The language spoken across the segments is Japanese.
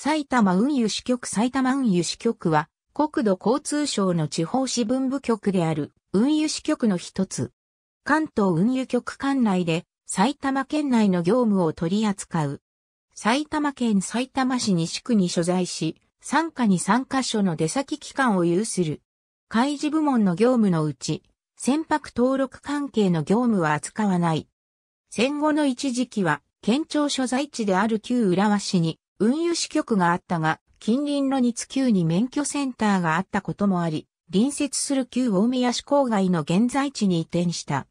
埼玉運輸支局埼玉運輸支局は、国土交通省の地方支分部局である運輸支局の一つ。関東運輸局管内で埼玉県内の業務を取り扱う。埼玉県埼玉市西区に所在し、参加に参加所の出先機関を有する。開示部門の業務のうち、船舶登録関係の業務は扱わない。戦後の一時期は、県庁所在地である旧浦和市に運輸支局があったが、近隣の日旧に免許センターがあったこともあり、隣接する旧大宮市郊外の現在地に移転した。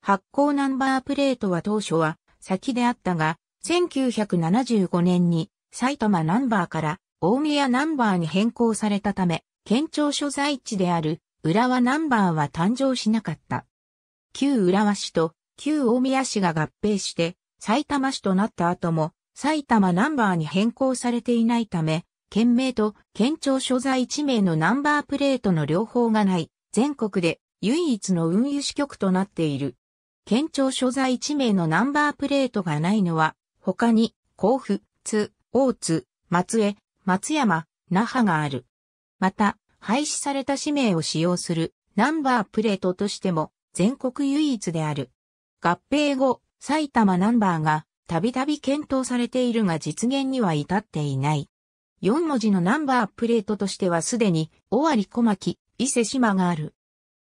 発行ナンバープレートは当初は先であったが、1975年に埼玉ナンバーから大宮ナンバーに変更されたため、県庁所在地である浦和ナンバーは誕生しなかった。旧浦和市と旧大宮市が合併して埼玉市となった後も埼玉ナンバーに変更されていないため、県名と県庁所在地名のナンバープレートの両方がない、全国で唯一の運輸支局となっている。県庁所在地名のナンバープレートがないのは、他に甲府、津、大津、松江、松山、那覇がある。また、廃止された氏名を使用するナンバープレートとしても全国唯一である。合併後、埼玉ナンバーがたびたび検討されているが実現には至っていない。4文字のナンバープレートとしてはすでに、尾張小牧、伊勢島がある。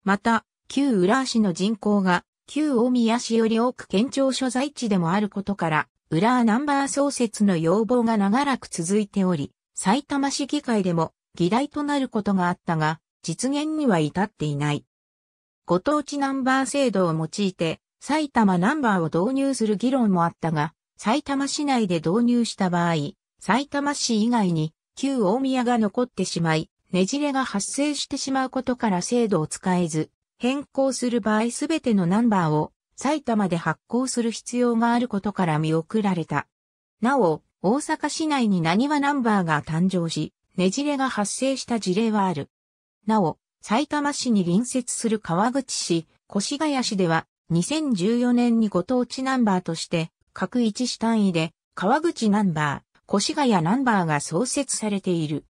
また、旧浦和市の人口が、旧大宮市より多く県庁所在地でもあることから、浦和ナンバー創設の要望が長らく続いており、埼玉市議会でも議題となることがあったが、実現には至っていない。ご当地ナンバー制度を用いて、埼玉ナンバーを導入する議論もあったが、埼玉市内で導入した場合、埼玉市以外に旧大宮が残ってしまい、ねじれが発生してしまうことから制度を使えず、変更する場合すべてのナンバーを埼玉で発行する必要があることから見送られた。なお、大阪市内に何はナンバーが誕生し、ねじれが発生した事例はある。なお、埼玉市に隣接する川口市、越谷市では、2014年にご当地ナンバーとして、各一市単位で、川口ナンバー、越谷ナンバーが創設されている。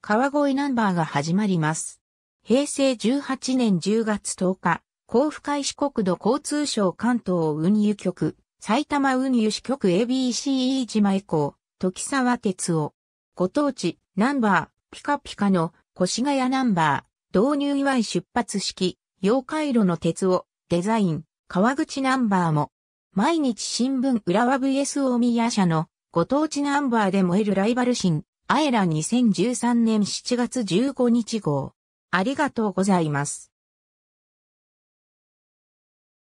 川越ナンバーが始まります。平成18年10月10日、甲府海市国土交通省関東運輸局、埼玉運輸支局 ABCE 島以降、時沢哲夫。ご当地、ナンバー、ピカピカの、越谷ナンバー、導入祝い出発式、妖怪路の鉄を、デザイン、川口ナンバーも、毎日新聞浦和 VS 大宮社のご当地ナンバーで燃えるライバル心、アエラ2013年7月15日号。ありがとうございます。